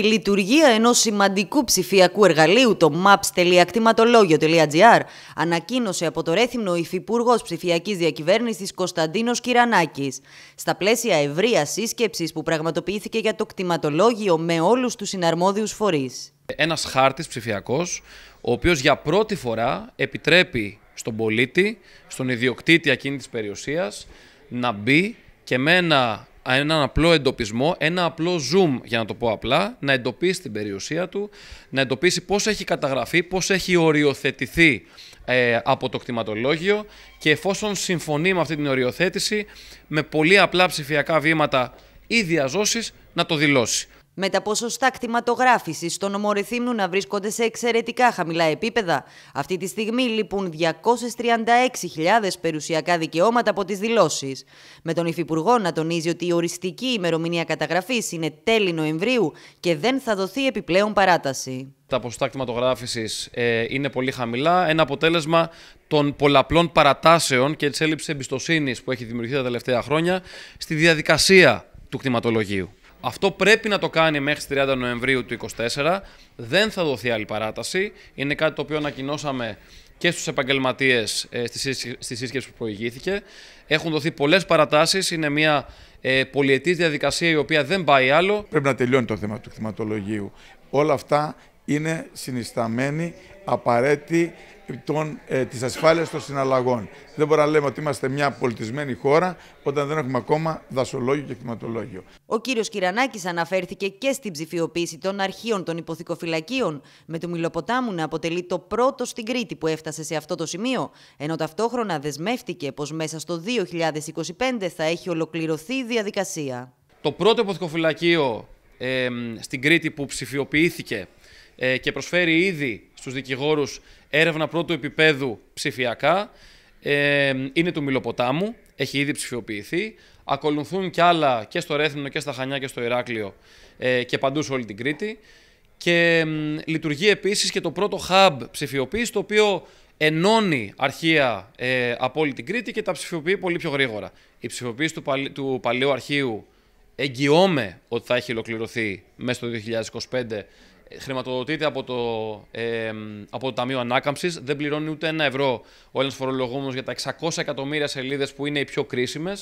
τη λειτουργία ενός σημαντικού ψηφιακού εργαλείου, το maps.ακτιματολόγιο.gr, ανακοίνωσε από το Ρέθυμνο ο Υφυπουργός Ψηφιακής Διακυβέρνησης Κωνσταντίνος Κυρανάκης. Στα πλαίσια ευρεία σύσκεψης που πραγματοποιήθηκε για το κτηματολόγιο με όλους τους συναρμόδιους φορείς. Ένας χάρτης ψηφιακός, ο οποίος για πρώτη φορά επιτρέπει στον πολίτη, στον ιδιοκτήτη ακίνητης περιουσίας, να μπει και με ένα έναν απλό εντοπισμό, ένα απλό zoom για να το πω απλά, να εντοπίσει την περιουσία του, να εντοπίσει πώς έχει καταγραφεί, πώς έχει οριοθετηθεί ε, από το κτηματολόγιο και εφόσον συμφωνεί με αυτή την οριοθέτηση, με πολύ απλά ψηφιακά βήματα ή διαζώσεις να το δηλώσει. Με τα ποσοστά κτηματογράφησης των ομορεθύμνου να βρίσκονται σε εξαιρετικά χαμηλά επίπεδα. Αυτή τη στιγμή λείπουν 236.000 περιουσιακά δικαιώματα από τις δηλώσεις. Με τον Υφυπουργό να τονίζει ότι η οριστική ημερομηνία καταγραφής είναι τέλη Νοεμβρίου και δεν θα δοθεί επιπλέον παράταση. Τα ποσοστά κτηματογράφησης ε, είναι πολύ χαμηλά. Ένα αποτέλεσμα των πολλαπλών παρατάσεων και της έλλειψης εμπιστοσύνης που έχει δημιουργηθεί τα τελευταία χρόνια στη διαδικασία του κτηματολογίου. Αυτό πρέπει να το κάνει μέχρι 30 Νοεμβρίου του 2024. Δεν θα δοθεί άλλη παράταση. Είναι κάτι το οποίο ανακοινώσαμε και στους επαγγελματίες ε, στη σύσκεψη που προηγήθηκε. Έχουν δοθεί πολλές παρατάσεις. Είναι μια ε, πολυετής διαδικασία η οποία δεν πάει άλλο. Πρέπει να τελειώνει το θέμα του κτηματολογίου. Όλα αυτά είναι συνισταμένη απαραίτητη των, ε, της ασφάλειας των συναλλαγών. Δεν μπορούμε να λέμε ότι είμαστε μια πολιτισμένη χώρα όταν δεν έχουμε ακόμα δασολόγιο και κτηματολόγιο. Ο κύριος Κυρανάκης αναφέρθηκε και στην ψηφιοποίηση των αρχείων των υποθηκοφυλακίων με το Μιλοποτάμου να αποτελεί το πρώτο στην Κρήτη που έφτασε σε αυτό το σημείο, ενώ ταυτόχρονα δεσμεύτηκε πως μέσα στο 2025 θα έχει ολοκληρωθεί η διαδικασία. Το πρώτο υποθυκοφυλακείο ε, στην Κρήτη που ψηφιοποιήθηκε ε, και προσφέρει ήδη στους δικηγόρους έρευνα πρώτου επίπεδου ψηφιακά. Ε, είναι του Μιλοποτάμου, έχει ήδη ψηφιοποιηθεί. Ακολουθούν και άλλα και στο Ρέθινο και στα Χανιά και στο Ηράκλειο ε, και παντού σε όλη την Κρήτη. Και λειτουργεί επίσης και το πρώτο hub ψηφιοποίηση, το οποίο ενώνει αρχεία ε, από όλη την Κρήτη και τα ψηφιοποιεί πολύ πιο γρήγορα. Η ψηφιοποίηση του, του παλαιού αρχείου εγγυώμαι ότι θα έχει ολοκληρωθεί μέσα στο 2025. Ε, χρηματοδοτείται από το, ε, από το Ταμείο Ανάκαμψης. Δεν πληρώνει ούτε ένα ευρώ ο Έλληνας φορολογούμενος για τα 600 εκατομμύρια σελίδες που είναι οι πιο κρίσιμες.